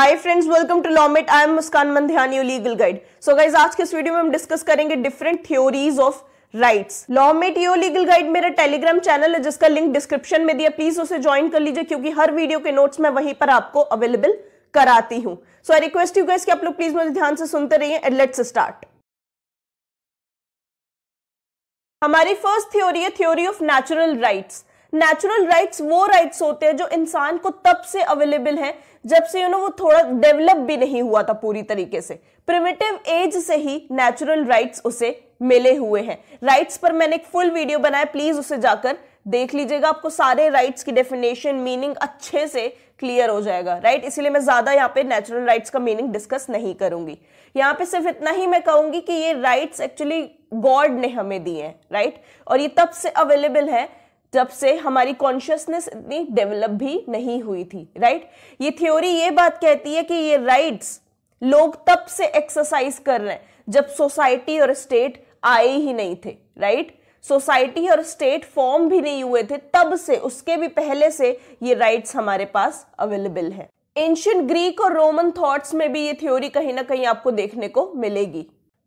Hi friends welcome to Lawmate I am Muskan Mandhyani legal guide so guys आज के इस video में हम डिस्कस करेंगे different theories of rights Lawmate yo legal guide मेरा टेलीग्राम चैनल है जिसका लिंक डिस्क्रिप्शन में दिया प्लीज उसे ज्वाइन कर लीजिए क्योंकि हर वीडियो के नोट्स मैं वहीं पर आपको अवेलेबल कराती हूँ so I request you guys कि आप लोग प्लीज मुझे ध्यान से सुनते रहिए एंड लेट्स स्टार्ट हमारी फर्स्ट थ्योरी है theory of natural rights natural rights वो राइट्स होते हैं जो इंसान को तब से अवेलेबल हैं जब से यू नो वो थोड़ा डेवलप भी नहीं हुआ था पूरी तरीके से प्रिमेटिव एज से ही नेचुरल राइट्स उसे मिले हुए हैं राइट्स पर मैंने एक फुल वीडियो बनाया प्लीज उसे जाकर देख लीजिएगा आपको सारे राइट्स की डेफिनेशन मीनिंग अच्छे से क्लियर हो जाएगा राइट right? इसलिए मैं ज्यादा यहाँ पे नेचुरल राइट्स का मीनिंग डिस्कस नहीं करूंगी यहाँ पे सिर्फ इतना ही मैं कहूंगी कि ये राइट्स एक्चुअली गॉड ने हमें दिए हैं राइट और ये तब से अवेलेबल है जब से हमारी कॉन्शियसनेस इतनी डेवलप भी नहीं हुई थी राइट ये थ्योरी ये बात कहती है कि ये राइट्स लोग तब से एक्सरसाइज कर रहे हैं जब सोसाइटी और स्टेट आए ही नहीं थे राइट सोसाइटी और स्टेट फॉर्म भी नहीं हुए थे तब से उसके भी पहले से ये राइट्स हमारे पास अवेलेबल है एंशियंट ग्रीक और रोमन थॉट्स में भी ये थ्योरी कहीं ना कहीं आपको देखने को मिलेगी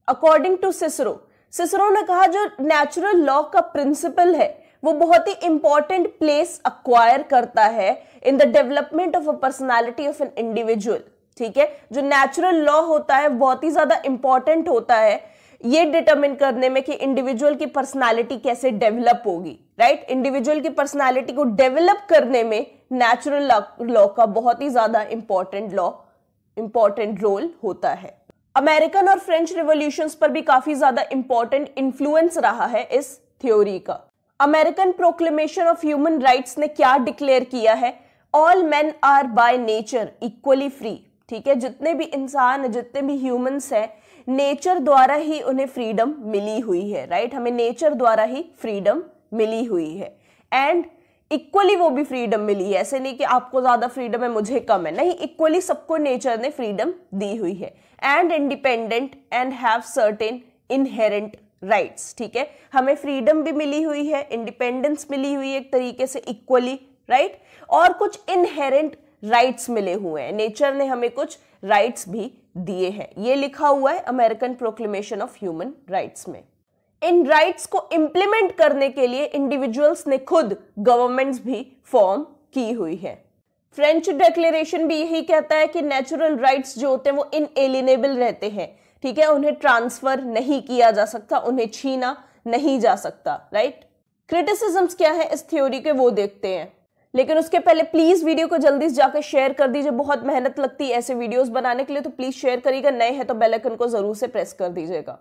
अकॉर्डिंग टू सिसरो सिसरो ने कहा जो नेचुरल लॉ का प्रिंसिपल है वो बहुत ही इंपॉर्टेंट प्लेस अक्वायर करता है in the development of a personality of an individual ठीक है जो नेचुरल लॉ होता है बहुत ही ज्यादा इंपॉर्टेंट होता है ये डिटरमिन करने में कि इंडिविजुअल की पर्सनालिटी कैसे डेवलप होगी राइट इंडिविजुअल की पर्सनालिटी को डेवलप करने में नेचुरल लॉ का बहुत ही ज्यादा इंपॉर्टेंट लॉ इंपॉर्टेंट रोल होता है अमेरिकन और फ्रेंच रिवोल्यूशन पर भी काफी ज्यादा इंपॉर्टेंट इन्फ्लुएंस रहा है इस थ्योरी का American proclamation of human rights ने क्या डिक्लेयर किया है all man are by nature equally free ठीक है जितने भी इंसान जितने भी ह्यूमंस हैं नेचर द्वारा ही उन्हें फ्रीडम मिली हुई है राइट right? हमें नेचर द्वारा ही फ्रीडम मिली हुई है एंड इक्वली वो भी फ्रीडम मिली है ऐसे नहीं कि आपको ज़्यादा फ्रीडम है मुझे कम है नहीं इक्वली सबको नेचर ने फ्रीडम दी हुई है and independent and have certain inherent rights ठीक है हमें फ्रीडम भी मिली हुई है इंडिपेंडेंस मिली हुई है एक तरीके से इक्वली राइट right? और कुछ इनहेरेंट राइट्स मिले हुए हैं नेचर ने हमें कुछ राइट्स भी दिए हैं ये लिखा हुआ है American proclamation of human rights में इन राइट्स को इंप्लीमेंट करने के लिए इंडिविजुअल्स ने खुद गवर्नमेंट्स भी फॉर्म की हुई है फ्रेंच डेक्लेरेशन भी यही कहता है कि नेचुरल राइट्स जो होते हैं वो इन रहते हैं ठीक है उन्हें ट्रांसफर नहीं किया जा सकता उन्हें छीना नहीं जा सकता राइट क्रिटिसिजम्स क्या है इस थ्योरी के वो देखते हैं लेकिन उसके पहले प्लीज वीडियो को जल्दी से जाकर शेयर कर दीजिए बहुत मेहनत लगती है ऐसे वीडियोस बनाने के लिए तो प्लीज शेयर करिएगा नए हैं तो बेल आइकन को जरूर से प्रेस कर दीजिएगा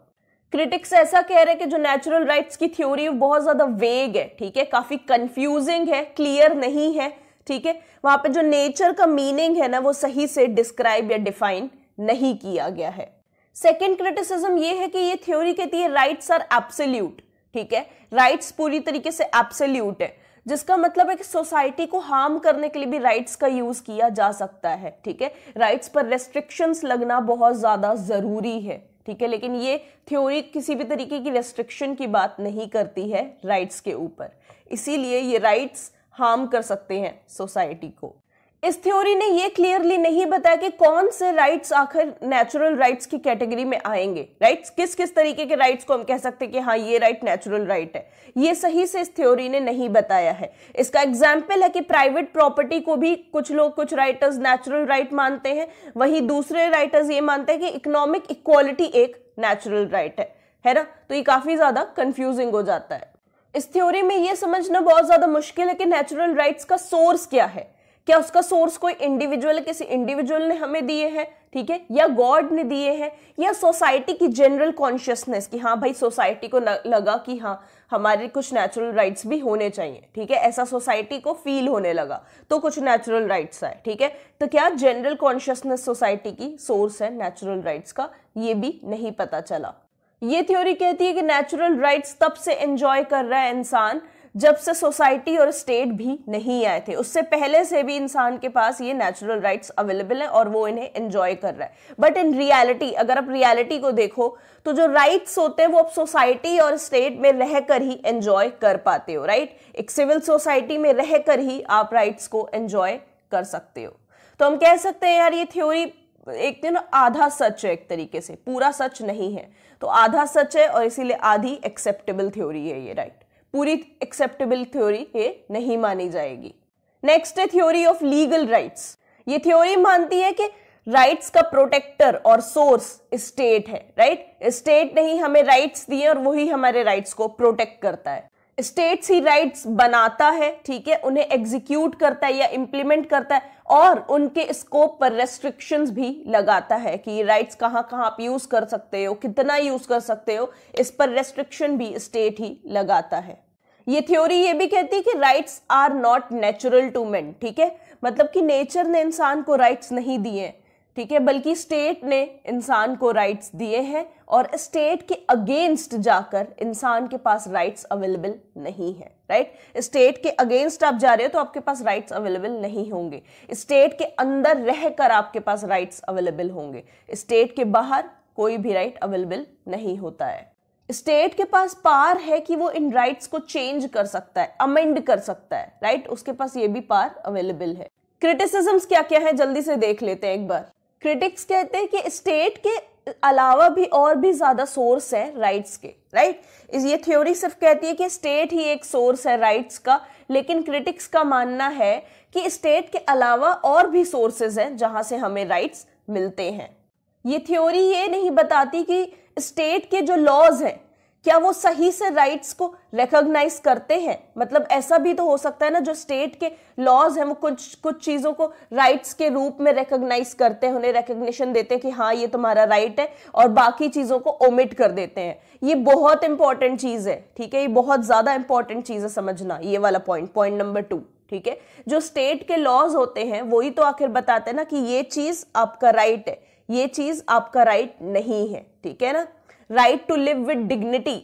क्रिटिक्स ऐसा कह रहे हैं कि जो नेचुरल राइट्स की थ्योरी बहुत ज्यादा वेग है ठीक है काफी कंफ्यूजिंग है क्लियर नहीं है ठीक है वहां पे जो नेचर का मीनिंग है ना वो सही से डिस्क्राइब या डिफाइन नहीं किया गया है सेकेंड क्रिटिसिज्म ये है कि ये थ्योरी कहती है राइट्स आर एब्सोल्यूट ठीक है राइट्स पूरी तरीके से एब्सोल्यूट है जिसका मतलब है कि सोसाइटी को हार्म करने के लिए भी राइट्स का यूज किया जा सकता है ठीक है राइट्स पर रेस्ट्रिक्शंस लगना बहुत ज्यादा जरूरी है ठीक है लेकिन ये थ्योरी किसी भी तरीके की रेस्ट्रिक्शन की बात नहीं करती है राइट्स के ऊपर इसीलिए ये राइट्स हार्म कर सकते हैं सोसाइटी को इस थ्योरी ने ये क्लियरली नहीं बताया कि कौन से राइट्स आखिर नेचुरल राइट्स की कैटेगरी में आएंगे राइट्स किस किस तरीके के राइट्स को हम कह सकते हैं कि हाँ ये राइट नेचुरल राइट है ये सही से इस थ्योरी ने नहीं बताया है इसका एग्जाम्पल है कि प्राइवेट प्रॉपर्टी को भी कुछ लोग कुछ राइटर्स नेचुरल राइट मानते हैं वहीं दूसरे राइटर्स ये मानते हैं कि इकोनॉमिक इक्वालिटी एक नेचुरल राइट है है ना तो ये काफी ज्यादा कंफ्यूजिंग हो जाता है इस थ्योरी में ये समझना बहुत ज्यादा मुश्किल है कि नेचुरल राइट्स का सोर्स क्या है क्या उसका सोर्स कोई इंडिविजुअल किसी इंडिविजुअल ने हमें दिए हैं ठीक है या गॉड ने दिए हैं या सोसाइटी की जनरल कॉन्शियसनेस की हाँ भाई सोसाइटी को लगा कि हाँ हमारे कुछ नेचुरल राइट्स भी होने चाहिए ठीक है ऐसा सोसाइटी को फील होने लगा तो कुछ नेचुरल राइट्स आए ठीक है तो क्या जनरल कॉन्शियसनेस सोसाइटी की सोर्स है नेचुरल राइट्स का ये भी नहीं पता चला ये थ्योरी कहती है कि नेचुरल राइट्स तब से एंजॉय कर रहा है इंसान जब से सोसाइटी और स्टेट भी नहीं आए थे उससे पहले से भी इंसान के पास ये नेचुरल राइट्स अवेलेबल है और वो इन्हें एंजॉय कर रहा है बट इन रियलिटी अगर आप रियलिटी को देखो तो जो राइट्स होते हैं वो आप सोसाइटी और स्टेट में रहकर ही एंजॉय कर पाते हो राइट एक सिविल सोसाइटी में रहकर ही आप राइट्स को एंजॉय कर सकते हो तो हम कह सकते हैं यार ये थ्योरी एक दिन तो आधा सच है एक तरीके से पूरा सच नहीं है तो आधा सच है और इसीलिए आधी एक्सेप्टेबल थ्योरी है ये राइट पूरी एक्सेप्टेबल थ्योरी ये नहीं मानी जाएगी नेक्स्ट है थ्योरी ऑफ लीगल राइट्स ये थ्योरी मानती है कि राइट्स का प्रोटेक्टर और सोर्स स्टेट है राइट right? स्टेट नहीं हमें राइट्स दिए और वही हमारे राइट्स को प्रोटेक्ट करता है स्टेट्स ही राइट्स बनाता है ठीक है उन्हें एग्जीक्यूट करता है या इम्प्लीमेंट करता है और उनके स्कोप पर रेस्ट्रिक्शंस भी लगाता है कि ये राइट्स कहाँ कहाँ आप यूज कर सकते हो कितना यूज कर सकते हो इस पर रेस्ट्रिक्शन भी स्टेट ही लगाता है ये थ्योरी ये भी कहती है कि rights are not natural to man ठीक है मतलब कि नेचर ने इंसान को राइट्स नहीं दिए हैं ठीक है बल्कि स्टेट ने इंसान को राइट्स दिए हैं और स्टेट के अगेंस्ट जाकर इंसान के पास राइट्स अवेलेबल नहीं है राइट स्टेट के अगेंस्ट आप जा रहे हो तो आपके पास राइट्स अवेलेबल नहीं होंगे स्टेट के अंदर रहकर आपके पास राइट्स अवेलेबल होंगे स्टेट के बाहर कोई भी राइट अवेलेबल नहीं होता है स्टेट के पास पार है कि वो इन राइट्स को चेंज कर सकता है अमेंड कर सकता है राइट उसके पास ये भी पार अवेलेबल है क्रिटिसिजम्स क्या क्या है जल्दी से देख लेते हैं एक बार क्रिटिक्स कहते हैं कि स्टेट के अलावा भी और भी ज़्यादा सोर्स है राइट्स के राइट ये थ्योरी सिर्फ कहती है कि स्टेट ही एक सोर्स है राइट्स का लेकिन क्रिटिक्स का मानना है कि स्टेट के अलावा और भी सोर्सेज हैं जहाँ से हमें राइट्स मिलते हैं ये थ्योरी ये नहीं बताती कि स्टेट के जो लॉज हैं क्या वो सही से राइट्स को रिकोगनाइज करते हैं मतलब ऐसा भी तो हो सकता है ना जो स्टेट के लॉज हैं वो कुछ कुछ चीज़ों को राइट्स के रूप में रिकोगनाइज करते हैं उन्हें रिकॉग्निशन देते हैं कि हाँ ये तुम्हारा राइट है और बाकी चीज़ों को ओमिट कर देते हैं ये बहुत इंपॉर्टेंट चीज़ है ठीक है ये बहुत ज़्यादा इंपॉर्टेंट चीज़ है समझना ये वाला पॉइंट पॉइंट नंबर टू ठीक है जो स्टेट के लॉज होते हैं वही तो आखिर बताते हैं ना कि ये चीज़ आपका राइट है ये चीज़ आपका राइट नहीं है ठीक है ना right to live with dignity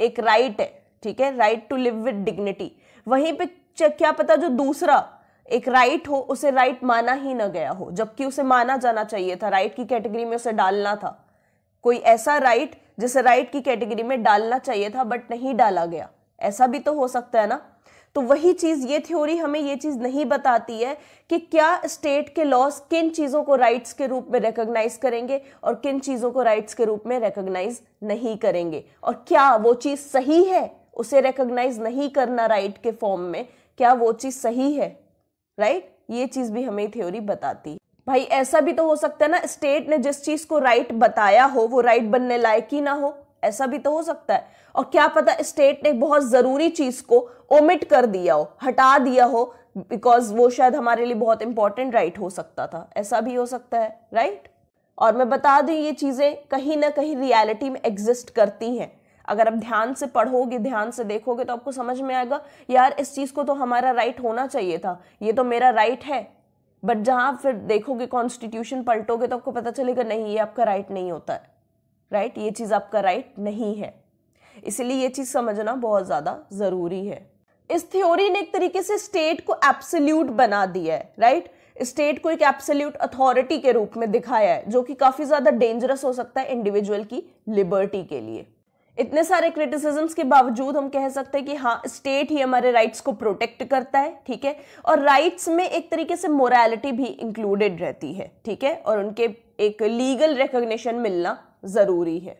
एक राइट right है ठीक है right to live with dignity वहीं पे क्या पता जो दूसरा एक राइट right हो उसे राइट right माना ही ना गया हो जबकि उसे माना जाना चाहिए था राइट की कैटेगरी में उसे डालना था कोई ऐसा राइट जिसे राइट की कैटेगरी में डालना चाहिए था बट नहीं डाला गया ऐसा भी तो हो सकता है ना तो वही चीज़ ये थ्योरी हमें ये चीज़ नहीं बताती है कि क्या स्टेट के लॉस किन चीज़ों को राइट्स के रूप में रिकोगनाइज करेंगे और किन चीज़ों को राइट्स के रूप में रिकोगनाइज नहीं करेंगे और क्या वो चीज़ सही है उसे रिकोगनाइज नहीं करना राइट के फॉर्म में क्या वो चीज़ सही है राइट ये चीज़ भी हमें थ्योरी बताती है भाई ऐसा भी तो हो सकता है ना स्टेट ने जिस चीज़ को राइट बताया हो वो राइट बनने लायक ही ना हो ऐसा भी तो हो सकता है और क्या पता स्टेट ने बहुत ज़रूरी चीज़ को ओमिट कर दिया हो हटा दिया हो बिकॉज वो शायद हमारे लिए बहुत इंपॉर्टेंट राइट हो सकता था ऐसा भी हो सकता है राइट right? और मैं बता दूं ये चीज़ें कहीं ना कहीं रियलिटी में एग्जिस्ट करती हैं अगर आप ध्यान से पढ़ोगे ध्यान से देखोगे तो आपको समझ में आएगा यार इस चीज़ को तो हमारा राइट होना चाहिए था ये तो मेरा राइट है बट जहाँ आप फिर देखोगे कॉन्स्टिट्यूशन पलटोगे तो आपको पता चलेगा नहीं ये आपका राइट नहीं होता है राइट ये चीज़ आपका राइट नहीं है इसलिए ये चीज़ समझना बहुत ज़्यादा ज़रूरी है इस थ्योरी ने एक तरीके से स्टेट को एब्सोल्यूट बना दिया है राइट स्टेट को एक एब्सोल्यूट अथॉरिटी के रूप में दिखाया है जो कि काफी ज्यादा डेंजरस हो सकता है इंडिविजुअल की लिबर्टी के लिए इतने सारे क्रिटिसिज्म के बावजूद हम कह सकते हैं कि हाँ स्टेट ही हमारे राइट्स को प्रोटेक्ट करता है ठीक है और राइट्स में एक तरीके से मोरालिटी भी इंक्लूडेड रहती है ठीक है और उनके एक लीगल रिकग्निशन मिलना जरूरी है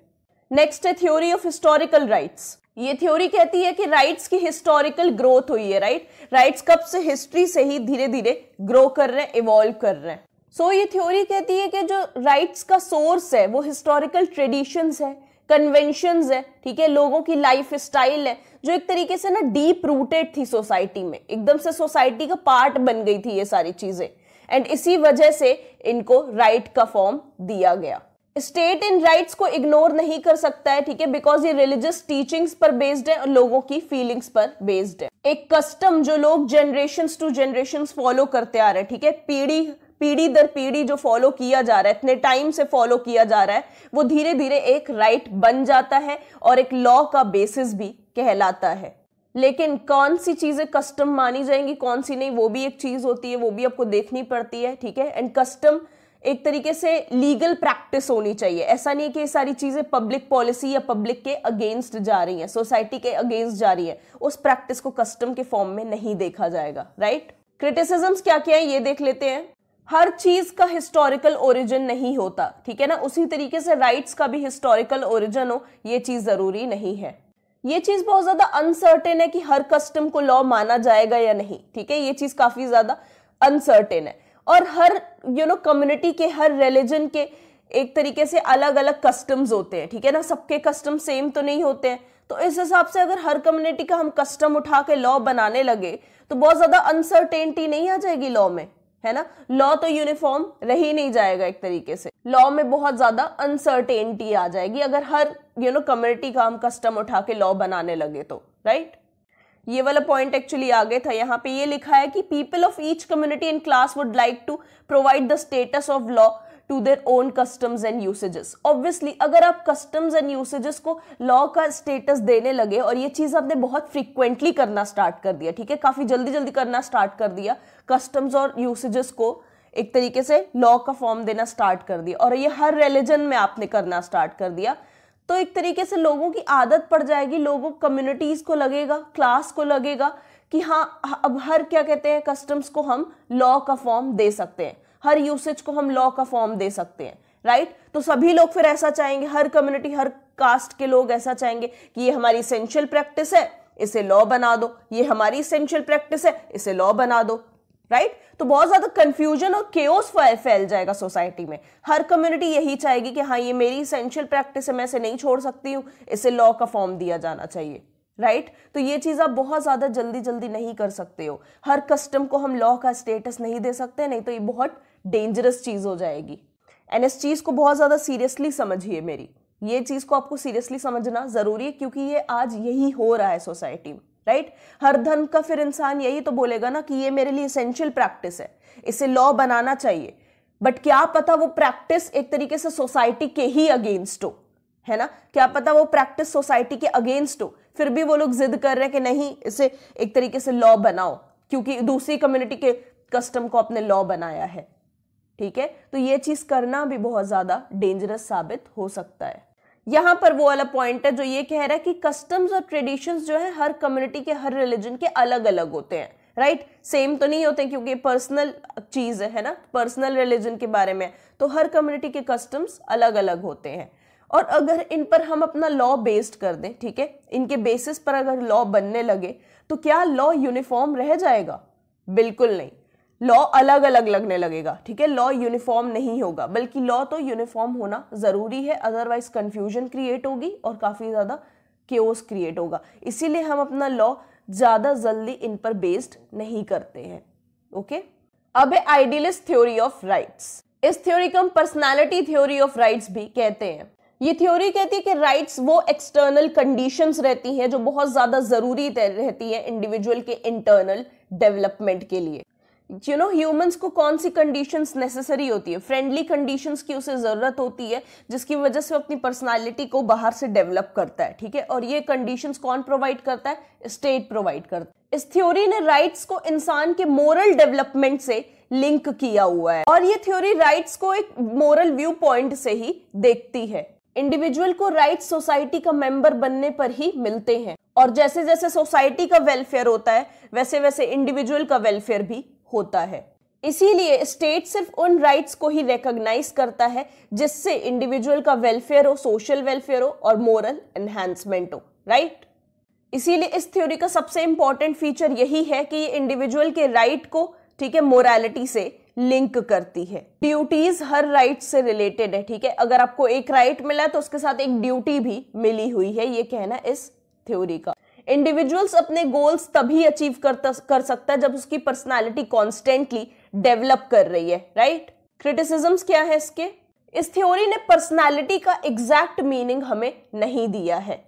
नेक्स्ट है थ्योरी ऑफ हिस्टोरिकल राइट्स ये थ्योरी कहती है कि राइट्स की हिस्टोरिकल ग्रोथ हुई है राइट राइट्स कब से हिस्ट्री से ही धीरे धीरे ग्रो कर रहे हैं इवॉल्व कर रहे हैं सो so, ये थ्योरी कहती है कि जो राइट्स का सोर्स है वो हिस्टोरिकल ट्रेडिशंस है कन्वेंशंस है ठीक है लोगों की लाइफ स्टाइल है जो एक तरीके से ना डीप रूटेड थी सोसाइटी में एकदम से सोसाइटी का पार्ट बन गई थी ये सारी चीजें एंड इसी वजह से इनको राइट का फॉर्म दिया गया स्टेट इन राइट्स को इग्नोर नहीं कर सकता है ठीक है बिकॉज ये रिलीजियस टीचिंग्स पर बेस्ड है और लोगों की फीलिंग्स पर बेस्ड है एक कस्टम जो लोग जनरेशन टू जनरेशन फॉलो करते आ रहे हैं ठीक है पीढ़ी पीढ़ी दर पीढ़ी जो फॉलो किया जा रहा है इतने टाइम से फॉलो किया जा रहा है वो धीरे धीरे एक राइट right बन जाता है और एक लॉ का बेसिस भी कहलाता है लेकिन कौन सी चीज़ें कस्टम मानी जाएंगी कौन सी नहीं वो भी एक चीज़ होती है वो भी आपको देखनी पड़ती है ठीक है एंड कस्टम एक तरीके से लीगल प्रैक्टिस होनी चाहिए ऐसा नहीं कि ये सारी चीज़ें पब्लिक पॉलिसी या पब्लिक के अगेंस्ट जा रही हैं सोसाइटी के अगेंस्ट जा रही है उस प्रैक्टिस को कस्टम के फॉर्म में नहीं देखा जाएगा राइट क्रिटिसिजम्स क्या क्या है ये देख लेते हैं हर चीज का हिस्टोरिकल ओरिजिन नहीं होता ठीक है ना उसी तरीके से राइट्स का भी हिस्टोरिकल ओरिजिन हो ये चीज जरूरी नहीं है ये चीज बहुत ज्यादा अनसर्टेन है कि हर कस्टम को लॉ माना जाएगा या नहीं ठीक है ये चीज काफी ज्यादा अनसर्टेन है और हर यू नो कम्युनिटी के हर रिलीजन के एक तरीके से अलग अलग कस्टम्स होते हैं ठीक है ना सबके कस्टम सेम तो नहीं होते हैं तो इस हिसाब से अगर हर कम्युनिटी का हम कस्टम उठा के लॉ बनाने लगे तो बहुत ज़्यादा अनसर्टेनिटी नहीं आ जाएगी लॉ में है ना लॉ तो यूनिफॉर्म रह ही नहीं जाएगा एक तरीके से लॉ में बहुत ज़्यादा अनसर्टेनिटी आ जाएगी अगर हर यू नो कम्युनिटी का हम कस्टम उठा के लॉ बनाने लगे तो राइट ये वाला पॉइंट एक्चुअली आगे था यहाँ पे ये लिखा है कि people of each community in class would like to provide the status of law to their own customs and usages obviously अगर आप कस्टम्स एंड यूसेजेस को लॉ का स्टेटस देने लगे और ये चीज़ आपने बहुत फ्रिक्वेंटली करना स्टार्ट कर दिया ठीक है काफ़ी जल्दी जल्दी करना स्टार्ट कर दिया कस्टम्स और यूसेजेस को एक तरीके से लॉ का फॉर्म देना स्टार्ट कर दिया और ये हर रिलीजन में आपने करना स्टार्ट कर दिया तो एक तरीके से लोगों की आदत पड़ जाएगी लोगों कम्युनिटीज़ को लगेगा क्लास को लगेगा कि हाँ अब हर क्या कहते हैं कस्टम्स को हम लॉ का फॉर्म दे सकते हैं हर यूसेज को हम लॉ का फॉर्म दे सकते हैं राइट तो सभी लोग फिर ऐसा चाहेंगे हर कम्युनिटी हर कास्ट के लोग ऐसा चाहेंगे कि ये हमारी इसेंशियल प्रैक्टिस है इसे लॉ बना दो ये हमारी इसेंशियल प्रैक्टिस है इसे लॉ बना दो राइट right? तो बहुत ज्यादा कंफ्यूजन और केओस फैल जाएगा सोसाइटी में हर कम्युनिटी यही चाहेगी कि हाँ ये मेरी इसेंशियल प्रैक्टिस है मैं इसे नहीं छोड़ सकती हूँ इसे लॉ का फॉर्म दिया जाना चाहिए राइट right? तो ये चीज़ आप बहुत ज़्यादा जल्दी जल्दी नहीं कर सकते हो हर कस्टम को हम लॉ का स्टेटस नहीं दे सकते नहीं तो ये बहुत डेंजरस चीज़ हो जाएगी एंड इस चीज़ को बहुत ज़्यादा सीरियसली समझिए मेरी ये चीज़ को आपको सीरियसली समझना ज़रूरी है क्योंकि ये आज यही हो रहा है सोसाइटी में राइट हर धर्म का फिर इंसान यही तो बोलेगा ना कि ये मेरे लिए इसेंशियल प्रैक्टिस है इसे लॉ बनाना चाहिए बट क्या पता वो प्रैक्टिस एक तरीके से सोसाइटी के ही अगेंस्ट हो है ना क्या पता वो प्रैक्टिस सोसाइटी के अगेंस्ट हो फिर भी वो लोग जिद कर रहे हैं कि नहीं इसे एक तरीके से लॉ बनाओ क्योंकि दूसरी कम्युनिटी के कस्टम को अपने लॉ बनाया है ठीक है तो ये चीज करना भी बहुत ज्यादा डेंजरस साबित हो सकता है यहाँ पर वो वाला पॉइंट है जो ये कह रहा है कि कस्टम्स और ट्रेडिशंस जो है हर कम्युनिटी के हर रिलीजन के अलग अलग होते हैं राइट right? सेम तो नहीं होते क्योंकि पर्सनल चीज़ है ना पर्सनल रिलीजन के बारे में तो हर कम्युनिटी के कस्टम्स अलग अलग होते हैं और अगर इन पर हम अपना लॉ बेस्ड कर दें ठीक है इनके बेसिस पर अगर लॉ बनने लगे तो क्या लॉ यूनिफॉर्म रह जाएगा बिल्कुल नहीं लॉ अलग अलग लगने लगेगा ठीक है लॉ यूनिफॉर्म नहीं होगा बल्कि लॉ तो यूनिफॉर्म होना ज़रूरी है अदरवाइज कंफ्यूजन क्रिएट होगी और काफ़ी ज़्यादा केओस क्रिएट होगा इसीलिए हम अपना लॉ ज़्यादा जल्दी इन पर बेस्ड नहीं करते हैं ओके अब है आइडियलिस्ट थ्योरी ऑफ राइट्स इस थ्योरी को हम पर्सनैलिटी थ्योरी ऑफ राइट्स भी कहते हैं ये थ्योरी कहती है कि राइट्स वो एक्सटर्नल कंडीशंस रहती हैं जो बहुत ज़्यादा ज़रूरी रहती है इंडिविजुअल के इंटरनल डेवलपमेंट के लिए यू नो ह्यूमंस को कौन सी कंडीशंस नेसेसरी होती है फ्रेंडली कंडीशंस की उसे ज़रूरत होती है जिसकी वजह से वो अपनी पर्सनालिटी को बाहर से डेवलप करता है ठीक है और ये कंडीशंस कौन प्रोवाइड करता है स्टेट प्रोवाइड करता है इस थ्योरी ने राइट्स को इंसान के मोरल डेवलपमेंट से लिंक किया हुआ है और ये थ्योरी राइट्स को एक मोरल व्यू पॉइंट से ही देखती है इंडिविजुअल को राइट सोसाइटी का मेंबर बनने पर ही मिलते हैं और जैसे जैसे सोसाइटी का वेलफेयर होता है वैसे वैसे इंडिविजुअल का वेलफेयर भी होता है इसीलिए स्टेट सिर्फ उन राइट्स को ही रिकॉग्नाइज करता है जिससे इंडिविजुअल का वेलफेयर हो सोशल वेलफेयर हो और मोरल एनहेंसमेंट हो राइट इसीलिए इस थ्योरी का सबसे इंपॉर्टेंट फीचर यही है कि ये इंडिविजुअल के राइट right को ठीक है मोरालिटी से लिंक करती है ड्यूटीज हर राइट से रिलेटेड है ठीक है अगर आपको एक राइट right मिला तो उसके साथ एक ड्यूटी भी मिली हुई है ये कहना इस थ्योरी का इंडिविजुअल्स अपने गोल्स तभी अचीव करता कर सकता है जब उसकी पर्सनालिटी कॉन्स्टेंटली डेवलप कर रही है राइट क्रिटिसिजम्स क्या है इसके इस थ्योरी ने पर्सनालिटी का एग्जैक्ट मीनिंग हमें नहीं दिया है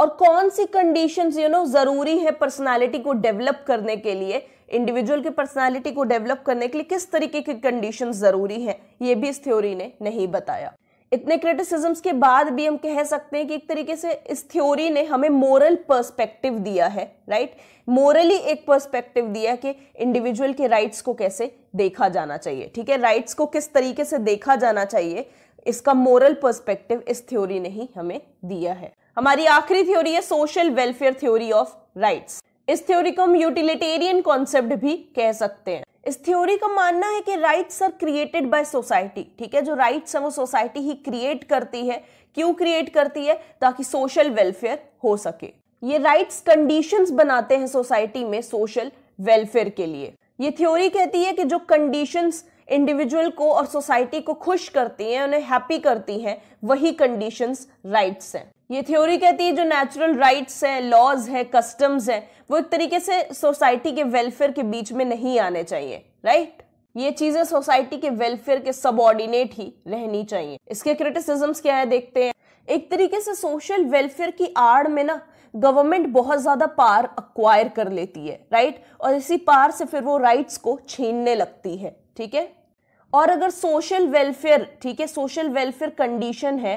और कौन सी कंडीशंस यू नो जरूरी है पर्सनालिटी को डेवलप करने के लिए इंडिविजुअल की पर्सनालिटी को डेवलप करने के लिए किस तरीके की कंडीशंस जरूरी है ये भी इस थ्योरी ने नहीं बताया इतने क्रिटिसिज्म्स के बाद भी हम कह सकते हैं कि एक तरीके से इस थ्योरी ने हमें मोरल पर्सपेक्टिव दिया है राइट मोरली एक पर्सपेक्टिव दिया कि इंडिविजुअल के राइट्स को कैसे देखा जाना चाहिए ठीक है राइट्स को किस तरीके से देखा जाना चाहिए इसका मोरल पर्सपेक्टिव इस थ्योरी ने ही हमें दिया है हमारी आखिरी थ्योरी है social welfare theory of rights इस थ्योरी को हम यूटिलिटेरियन कॉन्सेप्ट भी कह सकते हैं इस थ्योरी का मानना है कि rights are created by society ठीक है जो राइट्स हैं वो सोसाइटी ही क्रिएट करती है क्यों क्रिएट करती है ताकि सोशल वेलफेयर हो सके ये राइट्स कंडीशंस बनाते हैं सोसाइटी में सोशल वेलफेयर के लिए ये थ्योरी कहती है कि जो कंडीशंस इंडिविजुअल को और सोसाइटी को खुश करती हैं उन्हें हैप्पी करती हैं वही कंडीशंस राइट्स हैं ये थ्योरी कहती है जो नेचुरल राइट्स हैं लॉज हैं कस्टम्स हैं वो एक तरीके से सोसाइटी के वेलफेयर के बीच में नहीं आने चाहिए राइट right? ये चीजें सोसाइटी के वेलफेयर के सबॉर्डिनेट ही रहनी चाहिए इसके क्रिटिसिजम्स क्या है देखते हैं एक तरीके से सोशल वेलफेयर की आड़ में ना गवर्नमेंट बहुत ज्यादा पार अक्वायर कर लेती है राइट और इसी पार से फिर वो राइट्स को छीनने लगती है ठीक है और अगर सोशल वेलफेयर ठीक है सोशल वेलफेयर कंडीशन है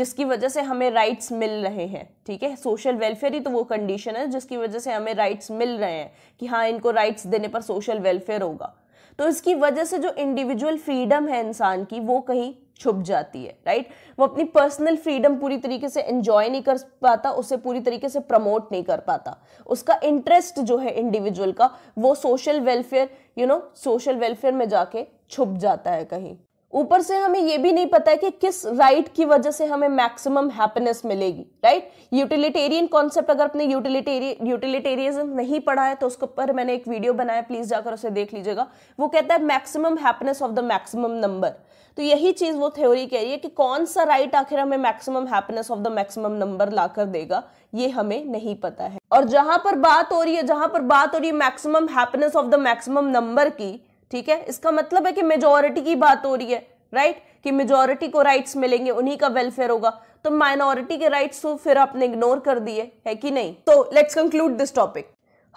जिसकी वजह से हमें राइट्स मिल रहे हैं ठीक है सोशल वेलफेयर ही तो वो कंडीशन है जिसकी वजह से हमें राइट्स मिल रहे हैं कि हाँ इनको राइट्स देने पर सोशल वेलफेयर होगा तो इसकी वजह से जो इंडिविजुअल फ्रीडम है इंसान की वो कहीं छुप जाती है राइट वो अपनी पर्सनल फ्रीडम पूरी तरीके से एंजॉय नहीं कर पाता उसे पूरी तरीके से प्रमोट नहीं कर पाता उसका इंटरेस्ट जो है इंडिविजुअल का वो social welfare you know social welfare में जाके छुप जाता है कहीं ऊपर से हमें ये भी नहीं पता है कि किस राइट की वजह से हमें मैक्सिमम हैप्पीनेस मिलेगी राइट यूटिलिटेरियन कॉन्सेप्ट अगर अपने यूटिलिटेरियन यूटिलिटेरियजम नहीं पढ़ा है तो उसके ऊपर मैंने एक वीडियो बनाया प्लीज जाकर उसे देख लीजिएगा वो कहता है maximum happiness of the maximum number तो यही चीज वो थ्योरी कह रही है कि कौन सा राइट आखिर हमें maximum happiness of the maximum number लाकर देगा ये हमें नहीं पता है और जहां पर बात हो रही है जहां पर बात हो रही है maximum happiness of the maximum number की ठीक है इसका मतलब है कि मेजोरिटी की बात हो रही है राइट right? कि मेजोरिटी को राइट्स मिलेंगे उन्हीं का वेलफेयर होगा तो माइनॉरिटी के राइट्स तो फिर आपने इग्नोर कर दिए है कि नहीं तो लेट्स कंक्लूड दिस टॉपिक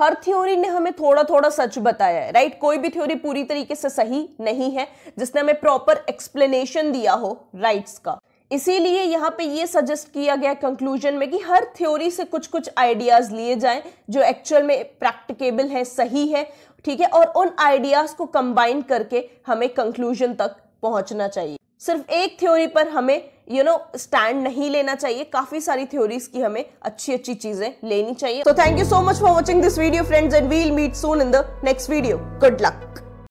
हर थ्योरी ने हमें थोड़ा थोड़ा सच बताया है राइट कोई भी थ्योरी पूरी तरीके से सही नहीं है जिसने हमें प्रॉपर एक्सप्लेनेशन दिया हो राइट्स का इसीलिए यहाँ पे ये सजेस्ट किया गया कंक्लूजन में कि हर थ्योरी से कुछ कुछ आइडियाज लिए जाएं जो एक्चुअल में प्रैक्टिकेबल है सही है ठीक है और उन आइडियाज को कंबाइन करके हमें कंक्लूजन तक पहुंचना चाहिए सिर्फ एक थ्योरी पर हमें यू नो स्टैंड नहीं लेना चाहिए काफी सारी थ्योरीज की हमें अच्छी अच्छी चीजें लेनी चाहिए तो thank you so much for watching this video friends and we'll meet soon in the next video good luck